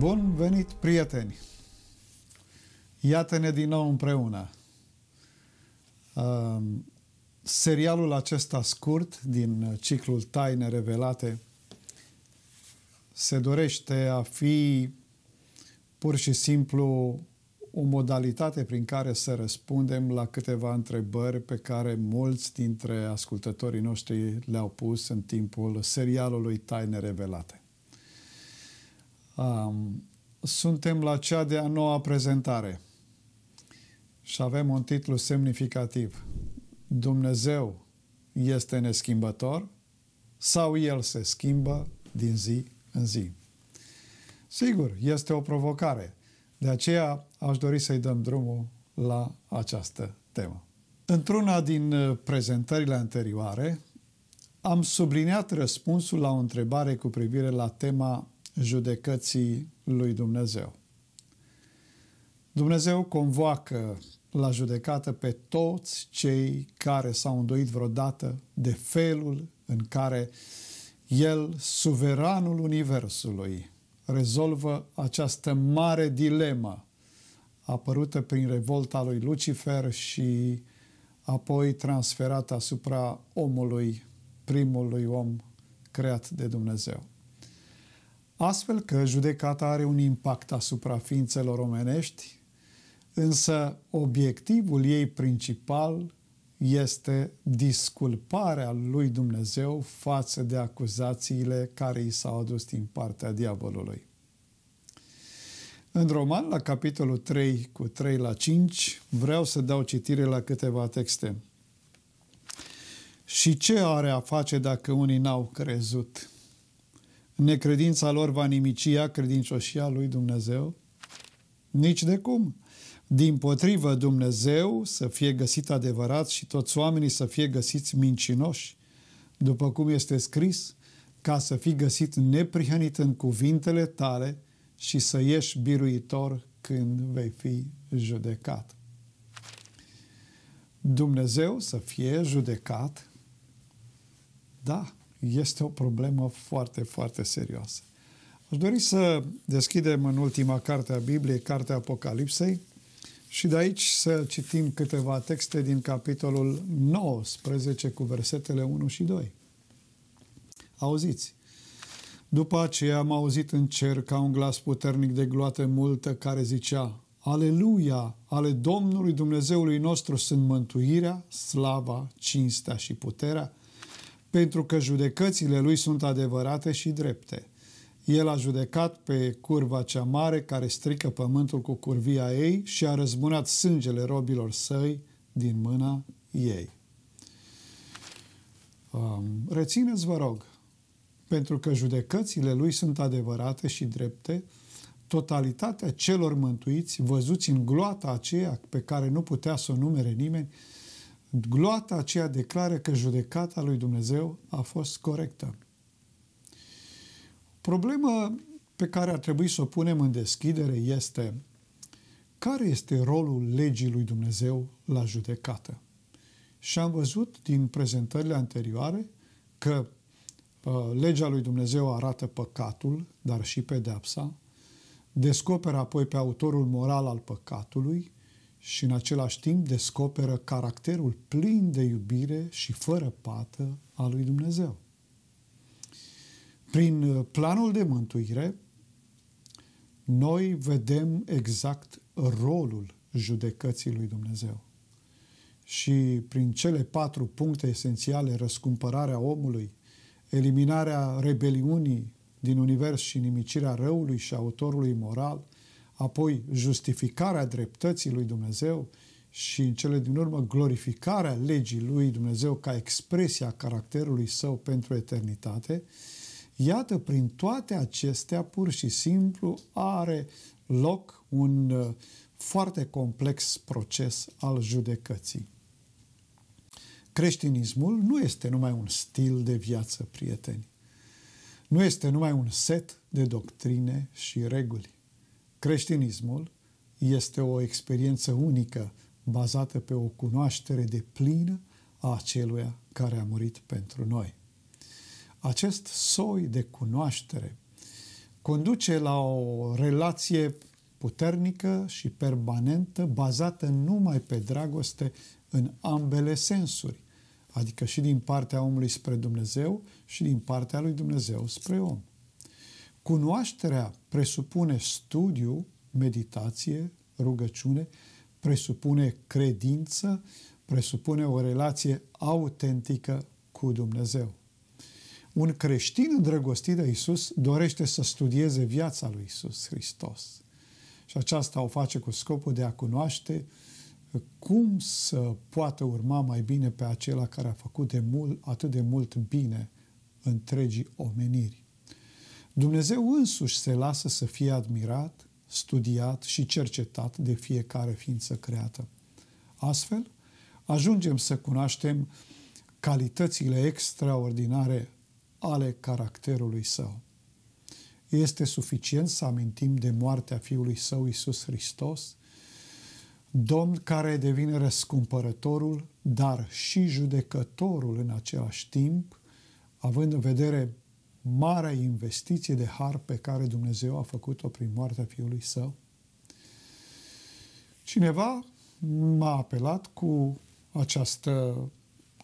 Bun venit, prieteni! Iată-ne din nou împreună. Um, serialul acesta scurt din ciclul Taine Revelate se dorește a fi pur și simplu o modalitate prin care să răspundem la câteva întrebări pe care mulți dintre ascultătorii noștri le-au pus în timpul serialului Taine Revelate. Um, suntem la cea de-a noua prezentare și avem un titlu semnificativ. Dumnezeu este neschimbător sau El se schimbă din zi în zi? Sigur, este o provocare. De aceea aș dori să-i dăm drumul la această temă. Într-una din uh, prezentările anterioare, am subliniat răspunsul la o întrebare cu privire la tema judecății lui Dumnezeu. Dumnezeu convoacă la judecată pe toți cei care s-au îndoit vreodată de felul în care El, suveranul Universului, rezolvă această mare dilemă apărută prin revolta lui Lucifer și apoi transferată asupra omului, primului om creat de Dumnezeu. Astfel că judecata are un impact asupra ființelor omenești, însă obiectivul ei principal este disculparea lui Dumnezeu față de acuzațiile care i s-au adus din partea diavolului. În Roman, la capitolul 3, cu 3 la 5, vreau să dau citire la câteva texte. Și ce are a face dacă unii n-au crezut? Necredința lor va nimicia credincioșia lui Dumnezeu? Nici de cum. Din potrivă, Dumnezeu să fie găsit adevărat și toți oamenii să fie găsiți mincinoși, după cum este scris, ca să fii găsit neprihănit în cuvintele tale și să ieși biruitor când vei fi judecat. Dumnezeu să fie judecat? Da, este o problemă foarte, foarte serioasă. Aș dori să deschidem în ultima carte a Bibliei, Cartea Apocalipsei, și de aici să citim câteva texte din capitolul 19 cu versetele 1 și 2. Auziți! După aceea am auzit în cer ca un glas puternic de gloată multă care zicea Aleluia! Ale Domnului Dumnezeului nostru sunt mântuirea, slava, cinstea și puterea, pentru că judecățile lui sunt adevărate și drepte. El a judecat pe curva cea mare care strică pământul cu curvia ei și a răzbunat sângele robilor săi din mâna ei. Um, rețineți, vă rog, pentru că judecățile lui sunt adevărate și drepte, totalitatea celor mântuiți, văzuți în gloata aceea pe care nu putea să o numere nimeni, gloata aceea declară că judecata lui Dumnezeu a fost corectă. Problema pe care ar trebui să o punem în deschidere este care este rolul legii lui Dumnezeu la judecată. Și am văzut din prezentările anterioare că uh, legea lui Dumnezeu arată păcatul, dar și pedepsa, descoperă apoi pe autorul moral al păcatului, și în același timp descoperă caracterul plin de iubire și fără pată a lui Dumnezeu. Prin uh, planul de mântuire, noi vedem exact rolul judecății lui Dumnezeu. Și prin cele patru puncte esențiale, răscumpărarea omului, eliminarea rebeliunii din univers și nimicirea răului și autorului moral, apoi justificarea dreptății lui Dumnezeu și în cele din urmă glorificarea legii lui Dumnezeu ca expresia caracterului său pentru eternitate, iată, prin toate acestea, pur și simplu, are loc un uh, foarte complex proces al judecății. Creștinismul nu este numai un stil de viață, prieteni. Nu este numai un set de doctrine și reguli Creștinismul este o experiență unică bazată pe o cunoaștere de plină a aceluia care a murit pentru noi. Acest soi de cunoaștere conduce la o relație puternică și permanentă, bazată numai pe dragoste în ambele sensuri, adică și din partea omului spre Dumnezeu și din partea lui Dumnezeu spre om. Cunoașterea presupune studiu, meditație, rugăciune, presupune credință, presupune o relație autentică cu Dumnezeu. Un creștin îndrăgostit de Isus dorește să studieze viața lui Isus Hristos. Și aceasta o face cu scopul de a cunoaște cum să poată urma mai bine pe acela care a făcut de mult, atât de mult bine întregii omeniri. Dumnezeu însuși se lasă să fie admirat, studiat și cercetat de fiecare ființă creată. Astfel, ajungem să cunoaștem calitățile extraordinare ale caracterului său. Este suficient să amintim de moartea Fiului Său Isus Hristos, Domn care devine răscumpărătorul, dar și judecătorul în același timp, având în vedere marea investiție de har pe care Dumnezeu a făcut-o prin moartea Fiului Său? Cineva m-a apelat cu această,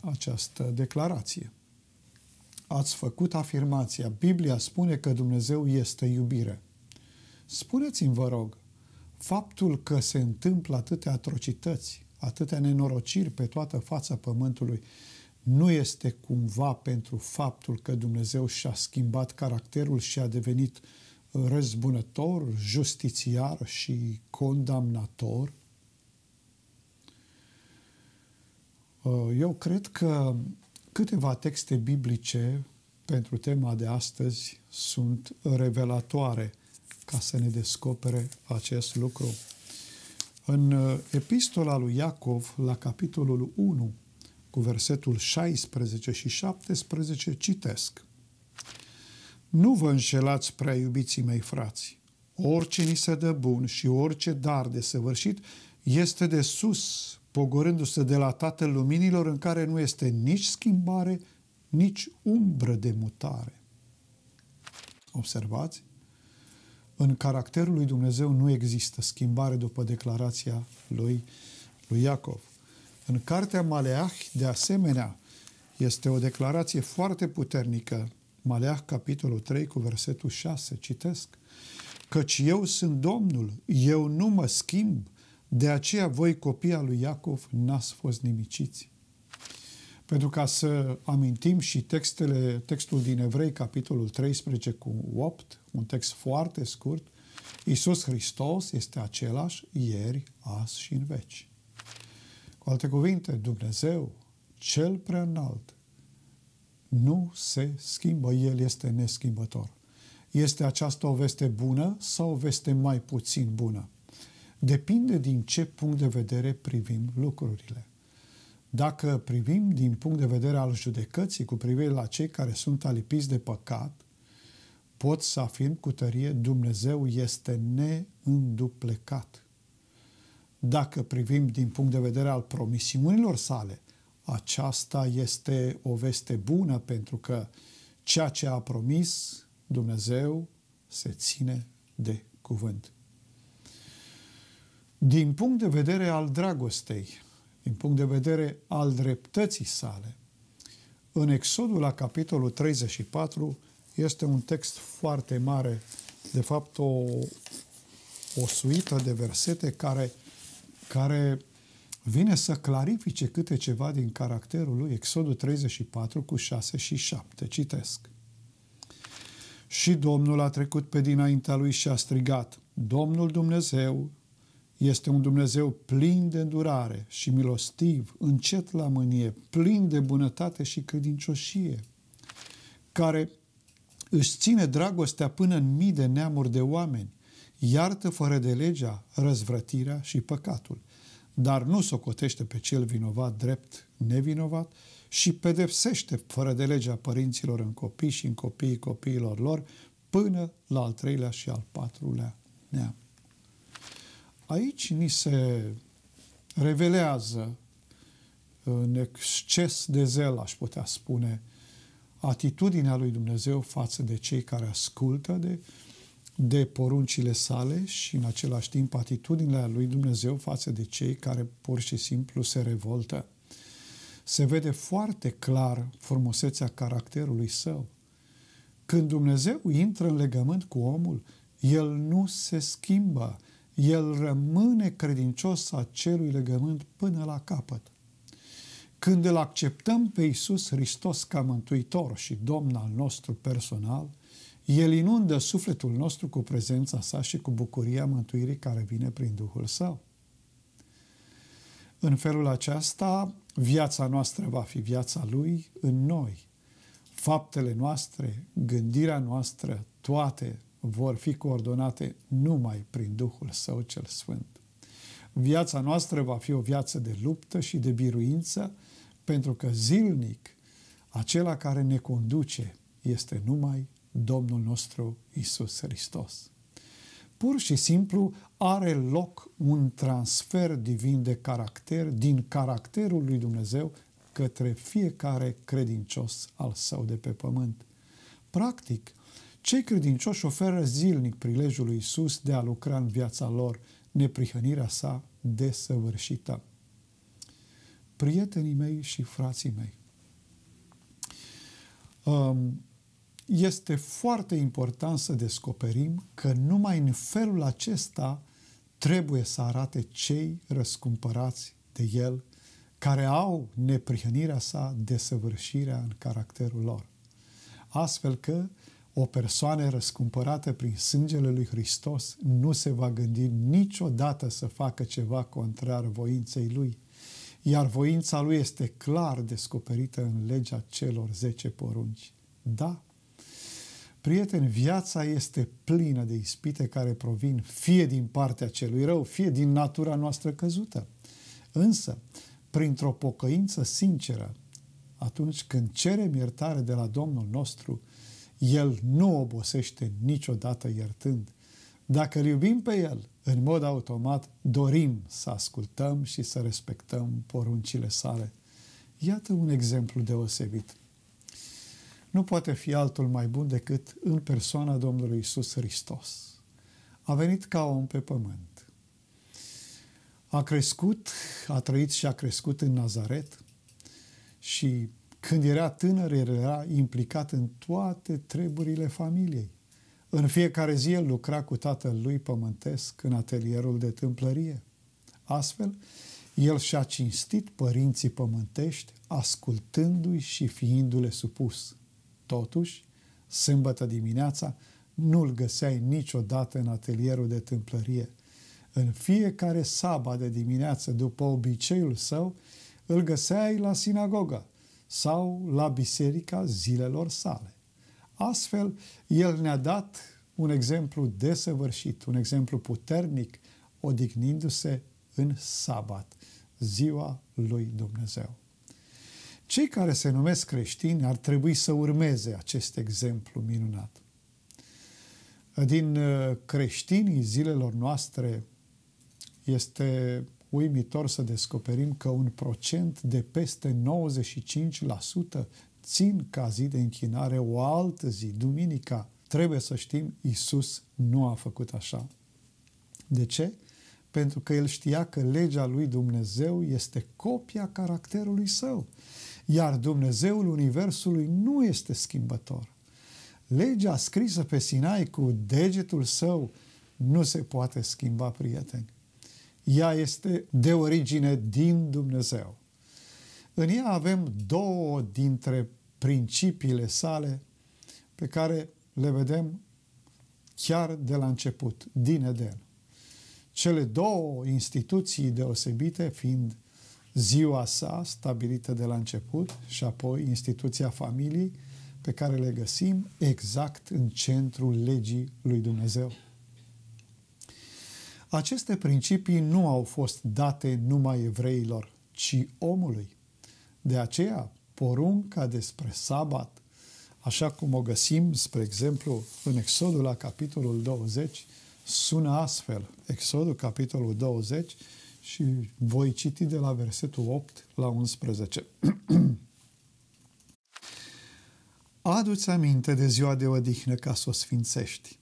această declarație. Ați făcut afirmația, Biblia spune că Dumnezeu este iubire. Spuneți-mi, vă rog, faptul că se întâmplă atâtea atrocități, atâtea nenorociri pe toată fața pământului, nu este cumva pentru faptul că Dumnezeu și-a schimbat caracterul și a devenit uh, răzbunător, justițiar și condamnator? Uh, eu cred că câteva texte biblice pentru tema de astăzi sunt revelatoare ca să ne descopere acest lucru. În uh, epistola lui Iacov, la capitolul 1, cu versetul 16 și 17, citesc. Nu vă înșelați, prea iubiții mei frați. Orice ni se dă bun și orice dar de săvârșit este de sus, pogorându-se de la Tatăl Luminilor, în care nu este nici schimbare, nici umbră de mutare. Observați? În caracterul lui Dumnezeu nu există schimbare după declarația lui, lui Iacov. În cartea Maleah, de asemenea, este o declarație foarte puternică. Maleah, capitolul 3, cu versetul 6, citesc. Căci eu sunt Domnul, eu nu mă schimb, de aceea voi copia lui Iacov n-ați fost nimiciți. Pentru ca să amintim și textele, textul din Evrei, capitolul 13 cu 8, un text foarte scurt, Iisus Hristos este același ieri, azi și în veci. Cu alte cuvinte, Dumnezeu, cel prea înalt, nu se schimbă, El este neschimbător. Este aceasta o veste bună sau o veste mai puțin bună? Depinde din ce punct de vedere privim lucrurile. Dacă privim din punct de vedere al judecății cu privire la cei care sunt alipiți de păcat, pot să afirm cu tărie Dumnezeu este neînduplecat. Dacă privim din punct de vedere al promisiunilor sale, aceasta este o veste bună pentru că ceea ce a promis Dumnezeu se ține de cuvânt. Din punct de vedere al dragostei, din punct de vedere al dreptății sale, în Exodul la capitolul 34 este un text foarte mare, de fapt o, o suită de versete care care vine să clarifice câte ceva din caracterul lui Exodul 34 cu 6 și 7. Citesc. Și Domnul a trecut pe dinaintea lui și a strigat, Domnul Dumnezeu este un Dumnezeu plin de îndurare și milostiv, încet la mânie, plin de bunătate și credincioșie, care își ține dragostea până în mii de neamuri de oameni iartă fără de legea răzvrătirea și păcatul, dar nu socotește pe cel vinovat drept nevinovat și pedepsește fără de legea părinților în copii și în copiii copiilor lor până la al treilea și al patrulea neam. Aici ni se revelează în exces de zel, aș putea spune, atitudinea lui Dumnezeu față de cei care ascultă de de poruncile sale și în același timp atitudinile lui Dumnezeu față de cei care pur și simplu se revoltă. Se vede foarte clar frumusețea caracterului său. Când Dumnezeu intră în legământ cu omul, el nu se schimbă, el rămâne credincios acelui legământ până la capăt. Când îl acceptăm pe Iisus Hristos ca Mântuitor și Domn al nostru personal – el inundă sufletul nostru cu prezența sa și cu bucuria mântuirii care vine prin Duhul Său. În felul acesta, viața noastră va fi viața Lui în noi. Faptele noastre, gândirea noastră, toate vor fi coordonate numai prin Duhul Său cel Sfânt. Viața noastră va fi o viață de luptă și de biruință, pentru că zilnic acela care ne conduce este numai Domnul nostru Isus Hristos. Pur și simplu are loc un transfer divin de caracter din caracterul lui Dumnezeu către fiecare credincios al său de pe pământ. Practic, cei credincioși oferă zilnic prilejul lui Isus de a lucra în viața lor neprihănirea sa desăvârșită. Prietenii mei și frații mei, um, este foarte important să descoperim că numai în felul acesta trebuie să arate cei răscumpărați de El, care au neprihănirea sa, desăvârșirea în caracterul lor. Astfel că o persoană răscumpărată prin sângele lui Hristos nu se va gândi niciodată să facă ceva contrar voinței lui, iar voința lui este clar descoperită în legea celor zece porunci. Da, Prieteni, viața este plină de ispite care provin fie din partea celui rău, fie din natura noastră căzută. Însă, printr-o pocăință sinceră, atunci când cerem iertare de la Domnul nostru, El nu obosește niciodată iertând. Dacă îl iubim pe El, în mod automat dorim să ascultăm și să respectăm poruncile sale. Iată un exemplu deosebit nu poate fi altul mai bun decât în persoana Domnului Isus Hristos. A venit ca om pe pământ. A crescut, a trăit și a crescut în Nazaret și când era tânăr era implicat în toate treburile familiei. În fiecare zi el lucra cu tatăl lui pământesc în atelierul de tâmplărie. Astfel, el și-a cinstit părinții pământești, ascultându-i și fiindu-le supus. Totuși, sâmbătă dimineața, nu-l găseai niciodată în atelierul de tâmplărie. În fiecare saba de dimineață, după obiceiul său, îl găseai la sinagogă sau la biserica zilelor sale. Astfel, el ne-a dat un exemplu desăvârșit, un exemplu puternic, odihnindu-se în sabat, ziua lui Dumnezeu. Cei care se numesc creștini ar trebui să urmeze acest exemplu minunat. Din uh, creștinii zilelor noastre este uimitor să descoperim că un procent de peste 95% țin ca zi de închinare o altă zi, duminica. Trebuie să știm, Isus nu a făcut așa. De ce? Pentru că el știa că legea lui Dumnezeu este copia caracterului său. Iar Dumnezeul Universului nu este schimbător. Legea scrisă pe Sinai cu degetul său nu se poate schimba, prieteni. Ea este de origine din Dumnezeu. În ea avem două dintre principiile sale pe care le vedem chiar de la început, din Eden. Cele două instituții deosebite fiind ziua sa stabilită de la început și apoi instituția familiei pe care le găsim exact în centrul legii lui Dumnezeu. Aceste principii nu au fost date numai evreilor, ci omului. De aceea, porunca despre sabat, așa cum o găsim, spre exemplu, în Exodul la capitolul 20, sună astfel. Exodul capitolul 20, și voi citi de la versetul 8 la 11. Adu-ți aminte de ziua de odihnă ca să o sfințești.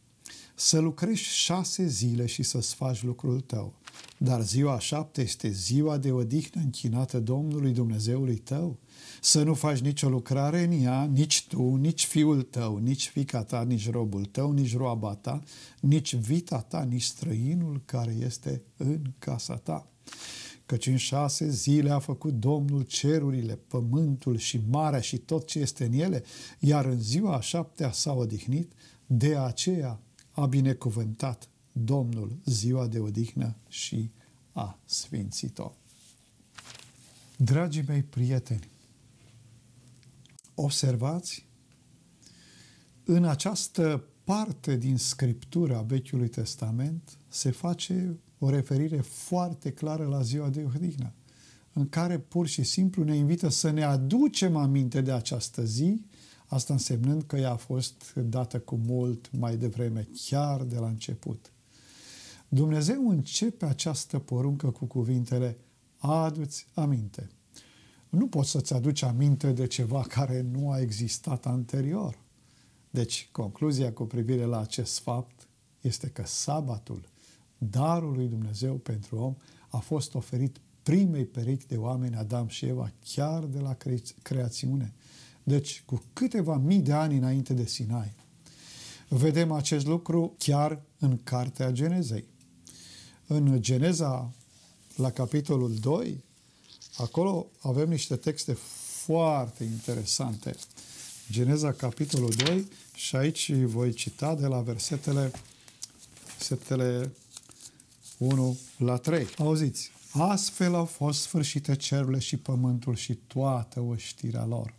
Să lucrești șase zile și să-ți faci lucrul tău. Dar ziua șapte este ziua de odihnă închinată Domnului Dumnezeului tău. Să nu faci nicio lucrare în ea, nici tu, nici fiul tău, nici fica ta, nici robul tău, nici roaba ta, nici vita ta, nici străinul care este în casa ta. Căci în șase zile a făcut Domnul cerurile, pământul și marea și tot ce este în ele, iar în ziua a șaptea s-a odihnit, de aceea a binecuvântat Domnul ziua de odihnă și a sfințit-o. Dragii mei prieteni, observați în această parte din Scriptura Vechiului Testament se face o referire foarte clară la ziua de odihnă, în care pur și simplu ne invită să ne aducem aminte de această zi, asta însemnând că ea a fost dată cu mult mai devreme, chiar de la început. Dumnezeu începe această poruncă cu cuvintele aduți aminte. Nu poți să-ți aduci aminte de ceva care nu a existat anterior. Deci, concluzia cu privire la acest fapt este că sabatul darul lui Dumnezeu pentru om a fost oferit primei perechi de oameni, Adam și Eva, chiar de la creațiune. Deci, cu câteva mii de ani înainte de Sinai. Vedem acest lucru chiar în Cartea Genezei. În Geneza, la capitolul 2, acolo avem niște texte foarte interesante. Geneza, capitolul 2, și aici voi cita de la versetele, versetele 1 la 3. Auziți, astfel au fost sfârșite cerurile și pământul și toată oștirea lor.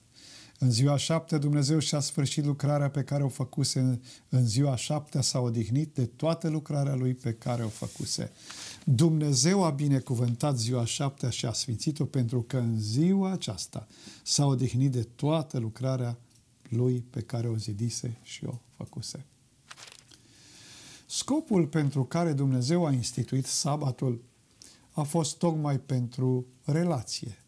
În ziua șapte Dumnezeu și-a sfârșit lucrarea pe care o făcuse. În, în ziua șaptea s-a odihnit de toată lucrarea lui pe care o făcuse. Dumnezeu a binecuvântat ziua șaptea și a sfințit-o pentru că în ziua aceasta s-a odihnit de toată lucrarea lui pe care o zidise și o făcuse. Scopul pentru care Dumnezeu a instituit sabatul a fost tocmai pentru relație,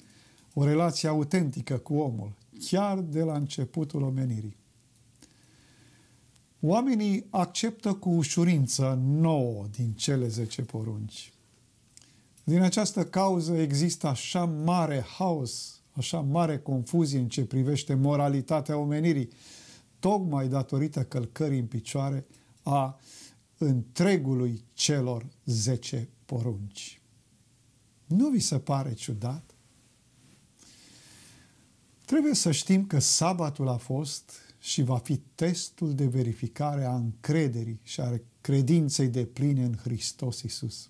o relație autentică cu omul, chiar de la începutul omenirii. Oamenii acceptă cu ușurință nouă din cele zece porunci. Din această cauză există așa mare haos, așa mare confuzie în ce privește moralitatea omenirii, tocmai datorită călcării în picioare a uh, întregului celor zece porunci. Nu vi se pare ciudat? Trebuie să știm că sabatul a fost și va fi testul de verificare a încrederii și a credinței de pline în Hristos Isus.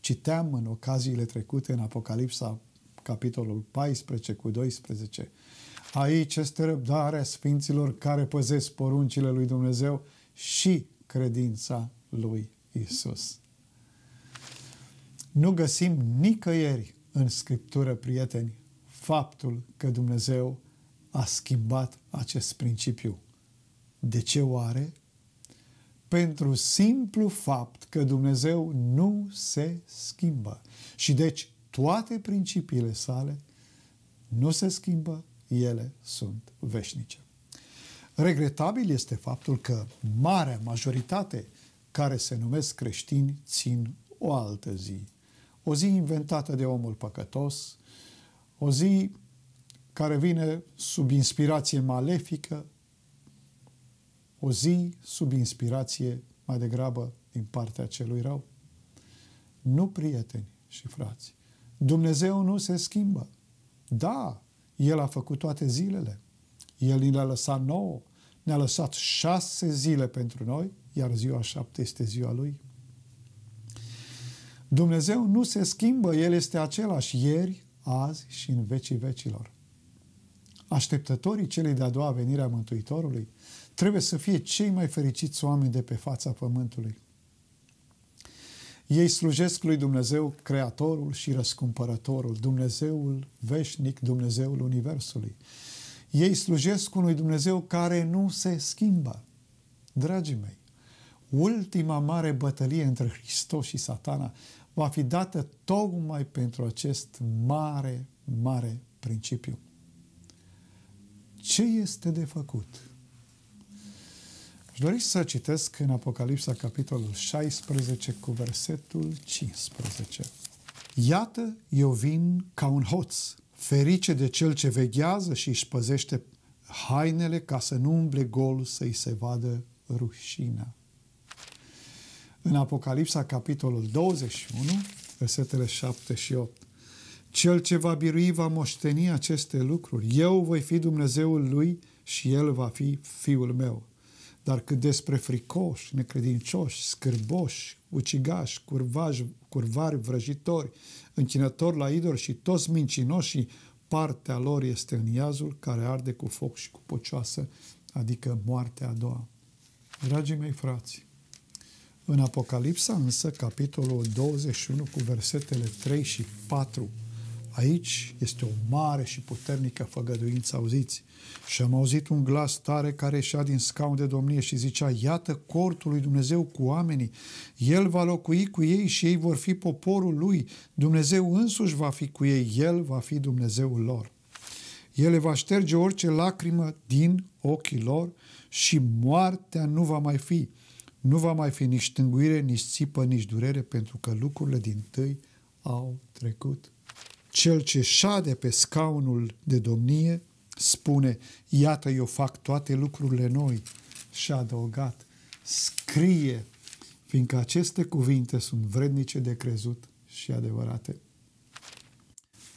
Citeam în ocaziile trecute în Apocalipsa, capitolul 14 cu 12. Aici este răbdarea sfinților care păzesc poruncile lui Dumnezeu și credința lui Isus. Nu găsim nicăieri în Scriptură, prieteni, faptul că Dumnezeu a schimbat acest principiu. De ce oare? Pentru simplu fapt că Dumnezeu nu se schimbă. Și deci toate principiile sale nu se schimbă, ele sunt veșnice. Regretabil este faptul că marea majoritate care se numesc creștini țin o altă zi. O zi inventată de omul păcătos, o zi care vine sub inspirație malefică, o zi sub inspirație mai degrabă din partea celui rău. Nu prieteni și frați. Dumnezeu nu se schimbă. Da, El a făcut toate zilele. El ni le-a lăsat nouă. Ne-a lăsat șase zile pentru noi, iar ziua șapte este ziua Lui. Dumnezeu nu se schimbă, El este același ieri, azi și în vecii vecilor. Așteptătorii celei de-a doua venire a Mântuitorului trebuie să fie cei mai fericiți oameni de pe fața pământului. Ei slujesc lui Dumnezeu, Creatorul și Răscumpărătorul, Dumnezeul veșnic, Dumnezeul Universului. Ei slujesc unui Dumnezeu care nu se schimbă. Dragii mei, ultima mare bătălie între Hristos și satana va fi dată tocmai pentru acest mare, mare principiu. Ce este de făcut? Aș dori să citesc în Apocalipsa, capitolul 16, cu versetul 15. Iată, eu vin ca un hoț. Ferice de cel ce veghează și își păzește hainele ca să nu umble gol, să-i se vadă rușina. În Apocalipsa, capitolul 21, versetele 7 și 8. Cel ce va birui va moșteni aceste lucruri. Eu voi fi Dumnezeul lui și el va fi fiul meu. Dar cât despre fricoși, necredincioși, scârboși, ucigași, curvaj, curvari, vrăjitori, închinători la idol și toți mincinoșii, partea lor este în iazul care arde cu foc și cu pocioasă, adică moartea a doua. Dragii mei frați, în Apocalipsa însă, capitolul 21 cu versetele 3 și 4, Aici este o mare și puternică făgăduință, auziți? Și am auzit un glas tare care ieșea din scaun de domnie și zicea, iată cortul lui Dumnezeu cu oamenii, El va locui cu ei și ei vor fi poporul lui, Dumnezeu însuși va fi cu ei, El va fi Dumnezeul lor. El va șterge orice lacrimă din ochii lor și moartea nu va mai fi. Nu va mai fi nici tânguire, nici țipă, nici durere, pentru că lucrurile din tâi au trecut. Cel ce șade pe scaunul de domnie spune, iată eu fac toate lucrurile noi și a adăugat, scrie, fiindcă aceste cuvinte sunt vrednice de crezut și adevărate.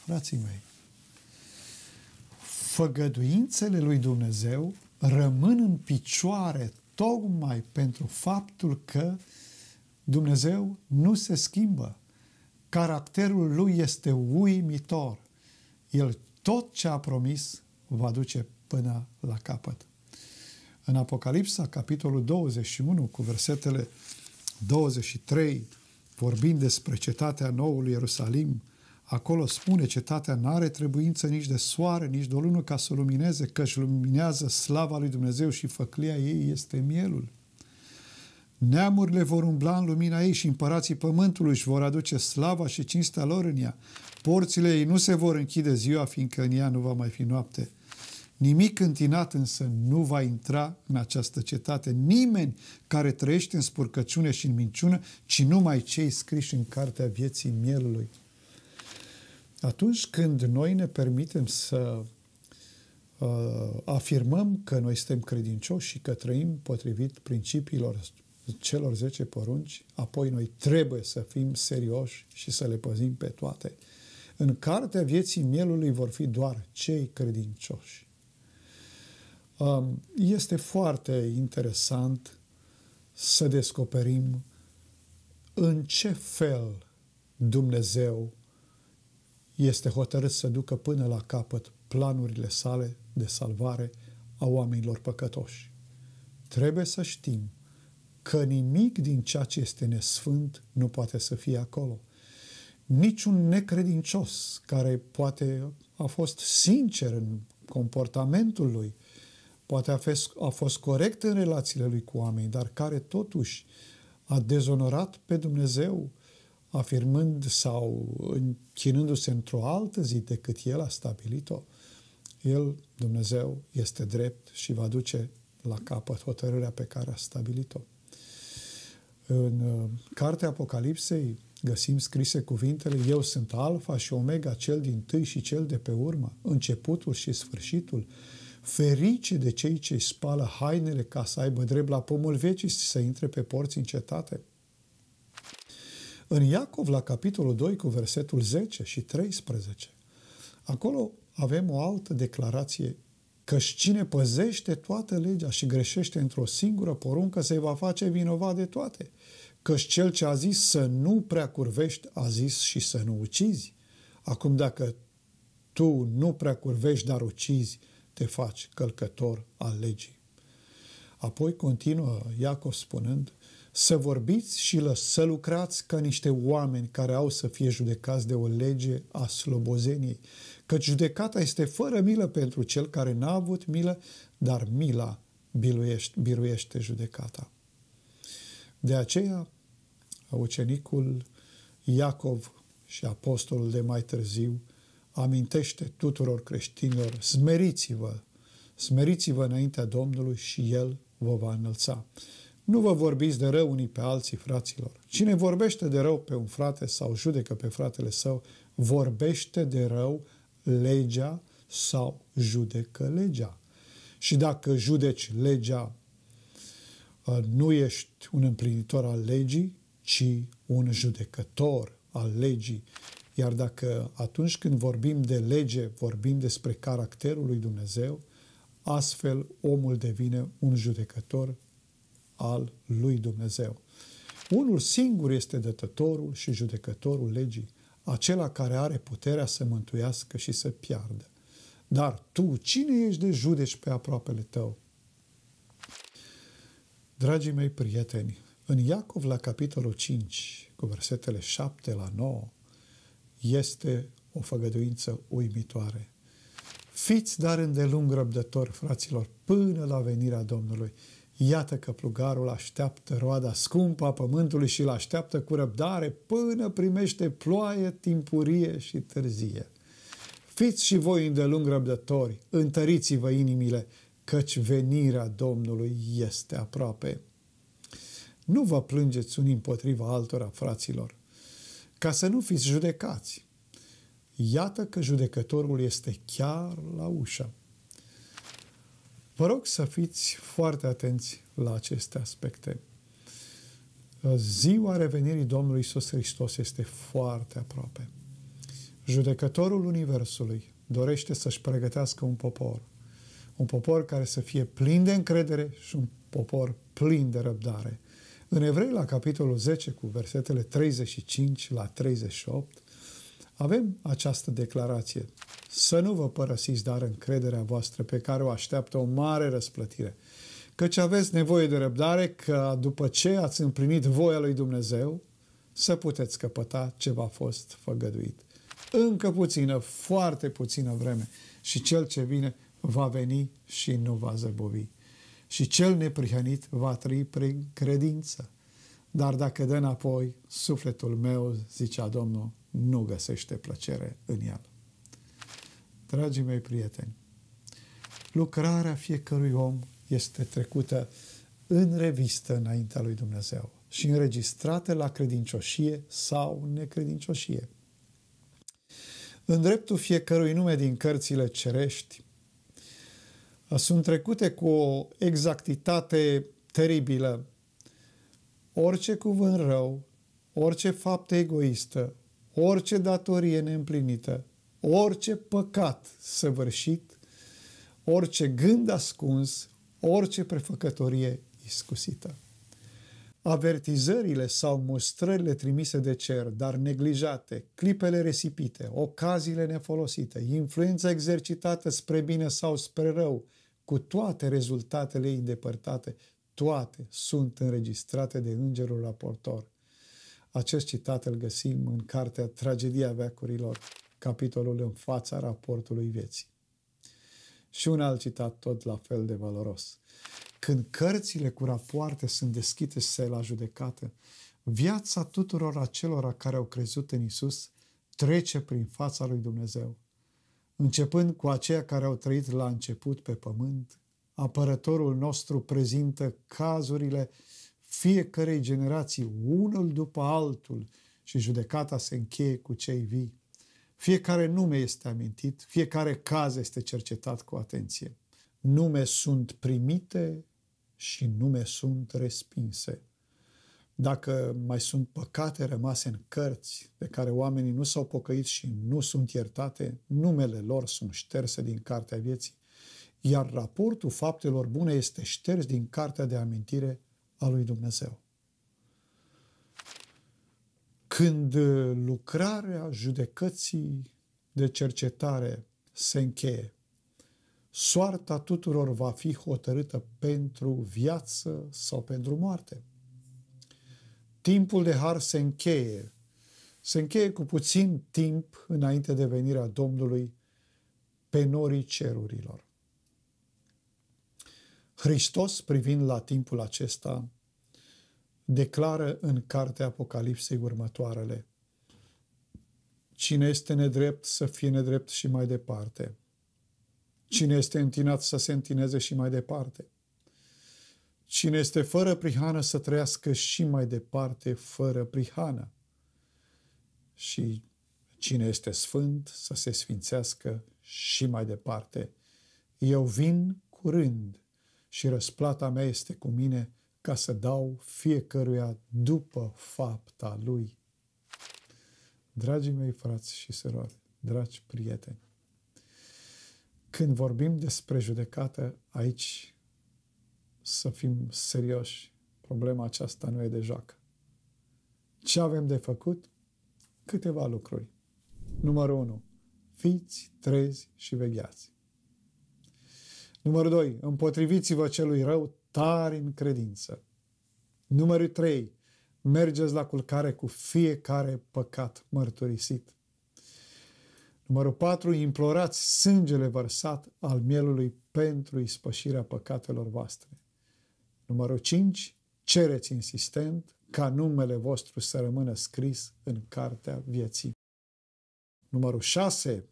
Frații mei, făgăduințele lui Dumnezeu rămân în picioare tocmai pentru faptul că Dumnezeu nu se schimbă. Caracterul lui este uimitor. El tot ce a promis va duce până la capăt. În Apocalipsa, capitolul 21, cu versetele 23, vorbind despre cetatea noului Ierusalim, acolo spune cetatea n-are trebuință nici de soare, nici de o lună ca să lumineze, căci luminează slava lui Dumnezeu și făclia ei este mielul. Neamurile vor umbla în lumina ei și împărații pământului își vor aduce slava și cinstea lor în ea. Porțile ei nu se vor închide ziua, fiindcă în ea nu va mai fi noapte. Nimic întinat însă nu va intra în această cetate. Nimeni care trăiește în spurcăciune și în minciună, ci numai cei scriși în cartea vieții mielului. Atunci când noi ne permitem să uh, afirmăm că noi suntem credincioși și că trăim potrivit principiilor celor 10 porunci, apoi noi trebuie să fim serioși și să le păzim pe toate. În cartea vieții mielului vor fi doar cei credincioși. Um, este foarte interesant să descoperim în ce fel Dumnezeu este hotărât să ducă până la capăt planurile sale de salvare a oamenilor păcătoși. Trebuie să știm că nimic din ceea ce este nesfânt nu poate să fie acolo. Niciun necredincios care poate a fost sincer în comportamentul lui, poate a fost, a fost corect în relațiile lui cu oamenii, dar care totuși a dezonorat pe Dumnezeu, afirmând sau închinându-se într-o altă zi decât El a stabilit-o, El, Dumnezeu, este drept și va duce la capăt hotărârea pe care a stabilit-o. În uh, cartea Apocalipsei găsim scrise cuvintele Eu sunt Alfa și Omega, cel din tâi și cel de pe urmă, începutul și sfârșitul. Ferice de cei ce spală hainele ca să aibă drept la pomul vieții și să intre pe porți în cetate. În Iacov, la capitolul 2, cu versetul 10 și 13, acolo avem o altă declarație Căci cine păzește toată legea și greșește într-o singură poruncă, se va face vinovat de toate. Căci cel ce a zis să nu prea curvești, a zis și să nu ucizi. Acum dacă tu nu prea curvești, dar ucizi, te faci călcător al legii. Apoi continuă Iacov spunând, să vorbiți și să lucrați ca niște oameni care au să fie judecați de o lege a slobozeniei, că judecata este fără milă pentru cel care n-a avut milă, dar mila biruiește, biruiește judecata. De aceea, ucenicul Iacov și apostolul de mai târziu amintește tuturor creștinilor, smeriți-vă, smeriți-vă înaintea Domnului și El vă va înălța. Nu vă vorbiți de rău unii pe alții, fraților. Cine vorbește de rău pe un frate sau judecă pe fratele său, vorbește de rău legea sau judecă legea. Și dacă judeci legea, uh, nu ești un împlinitor al legii, ci un judecător al legii. Iar dacă atunci când vorbim de lege, vorbim despre caracterul lui Dumnezeu, astfel omul devine un judecător al lui Dumnezeu. Unul singur este dătătorul și judecătorul legii acela care are puterea să mântuiască și să piardă. Dar tu, cine ești de judeci pe aproapele tău? Dragii mei prieteni, în Iacov la capitolul 5, cu versetele 7 la 9, este o făgăduință uimitoare. Fiți dar îndelung răbdători, fraților, până la venirea Domnului. Iată că plugarul așteaptă roada scumpă a pământului și îl așteaptă cu răbdare până primește ploaie timpurie și târzie. Fiți și voi îndelung răbdători, întăriți-vă inimile, căci venirea Domnului este aproape. Nu vă plângeți unii împotriva altora, fraților, ca să nu fiți judecați. Iată că judecătorul este chiar la ușă. Vă rog să fiți foarte atenți la aceste aspecte. Ziua revenirii Domnului Isus Hristos este foarte aproape. Judecătorul Universului dorește să-și pregătească un popor. Un popor care să fie plin de încredere și un popor plin de răbdare. În Evrei, la capitolul 10, cu versetele 35 la 38, avem această declarație. Să nu vă părăsiți, dar încrederea voastră pe care o așteaptă o mare răsplătire. Căci aveți nevoie de răbdare că după ce ați împlinit voia lui Dumnezeu, să puteți căpăta ce v-a fost făgăduit. Încă puțină, foarte puțină vreme și cel ce vine va veni și nu va zăbovi. Și cel neprihănit va trăi prin credință. Dar dacă dă înapoi, sufletul meu, zicea Domnul, nu găsește plăcere în el. Dragii mei prieteni, lucrarea fiecărui om este trecută în revistă înaintea lui Dumnezeu și înregistrată la credincioșie sau necredincioșie. În dreptul fiecărui nume din cărțile cerești sunt trecute cu o exactitate teribilă orice cuvânt rău, orice faptă egoistă, orice datorie neîmplinită, orice păcat săvârșit, orice gând ascuns, orice prefăcătorie iscusită. Avertizările sau mustrările trimise de cer, dar neglijate, clipele resipite, ocaziile nefolosite, influența exercitată spre bine sau spre rău, cu toate rezultatele îndepărtate, toate sunt înregistrate de îngerul raportor. Acest citat îl găsim în cartea Tragedia veacurilor capitolul în fața raportului vieții. Și un alt citat tot la fel de valoros. Când cărțile cu rapoarte sunt deschise la judecată, viața tuturor acelora care au crezut în Isus trece prin fața lui Dumnezeu. Începând cu aceia care au trăit la început pe pământ, apărătorul nostru prezintă cazurile fiecarei generații, unul după altul, și judecata se încheie cu cei vii. Fiecare nume este amintit, fiecare caz este cercetat cu atenție. Nume sunt primite și nume sunt respinse. Dacă mai sunt păcate rămase în cărți de care oamenii nu s-au pocăit și nu sunt iertate, numele lor sunt șterse din cartea vieții, iar raportul faptelor bune este șters din cartea de amintire a lui Dumnezeu. Când uh, lucrarea judecății de cercetare se încheie, soarta tuturor va fi hotărâtă pentru viață sau pentru moarte. Timpul de har se încheie. Se încheie cu puțin timp înainte de venirea Domnului pe norii cerurilor. Hristos, privind la timpul acesta, declară în cartea Apocalipsei următoarele. Cine este nedrept să fie nedrept și mai departe. Cine este întinat să se întineze și mai departe. Cine este fără prihană să trăiască și mai departe fără prihană. Și cine este sfânt să se sfințească și mai departe. Eu vin curând și răsplata mea este cu mine ca să dau fiecăruia după fapta lui. Dragii mei frați și surori, dragi prieteni, când vorbim despre judecată, aici să fim serioși, problema aceasta nu e de joacă. Ce avem de făcut? Câteva lucruri. Numărul 1. Fiți trezi și vegheați. Numărul 2. Împotriviți-vă celui rău tari în credință. Numărul 3. Mergeți la culcare cu fiecare păcat mărturisit. Numărul 4. Implorați sângele vărsat al mielului pentru ispășirea păcatelor voastre. Numărul 5. Cereți insistent ca numele vostru să rămână scris în cartea vieții. Numărul 6.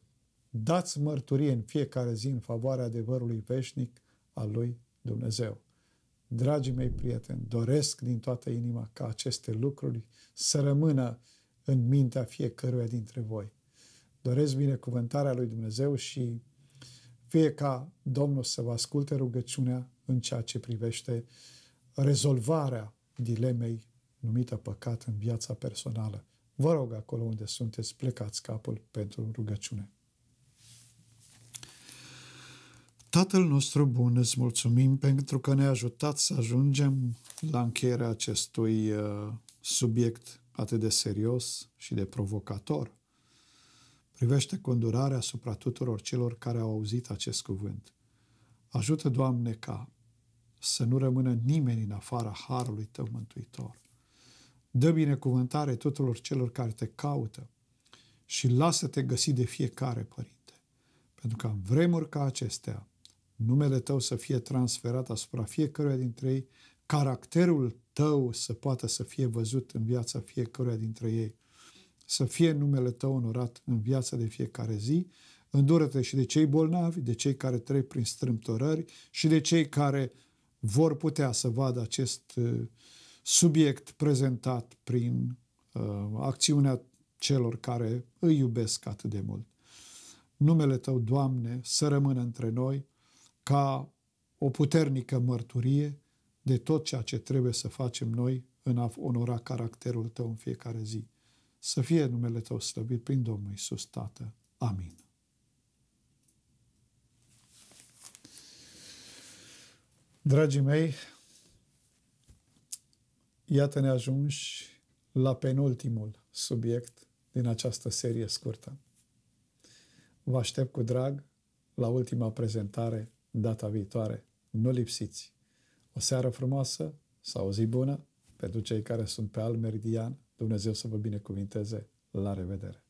Dați mărturie în fiecare zi în favoarea adevărului veșnic al lui Dumnezeu. Dragii mei prieteni, doresc din toată inima ca aceste lucruri să rămână în mintea fiecăruia dintre voi. Doresc binecuvântarea lui Dumnezeu și fie ca Domnul să vă asculte rugăciunea în ceea ce privește rezolvarea dilemei numită păcat în viața personală. Vă rog acolo unde sunteți, plecați capul pentru rugăciune. Tatăl nostru bun, îți mulțumim pentru că ne-ai ajutat să ajungem la încheierea acestui uh, subiect atât de serios și de provocator. Privește condurarea asupra tuturor celor care au auzit acest cuvânt. Ajută, Doamne, ca să nu rămână nimeni în afara harului tău mântuitor. Dă binecuvântare tuturor celor care te caută și lasă-te găsi de fiecare, Părinte, pentru că în vremuri ca acestea numele tău să fie transferat asupra fiecăruia dintre ei, caracterul tău să poată să fie văzut în viața fiecăruia dintre ei, să fie numele tău onorat în viața de fiecare zi, îndură-te și de cei bolnavi, de cei care trec prin strâmtorări și de cei care vor putea să vadă acest uh, subiect prezentat prin uh, acțiunea celor care îi iubesc atât de mult. Numele Tău, Doamne, să rămână între noi, ca o puternică mărturie de tot ceea ce trebuie să facem noi în a onora caracterul tău în fiecare zi. Să fie numele tău slăbit prin Domnul Isus, Tată. Amin. Dragii mei, iată ne ajungi la penultimul subiect din această serie scurtă. Vă aștept cu drag la ultima prezentare data viitoare. Nu lipsiți! O seară frumoasă sau o zi bună pentru cei care sunt pe al meridian. Dumnezeu să vă binecuvinteze. La revedere!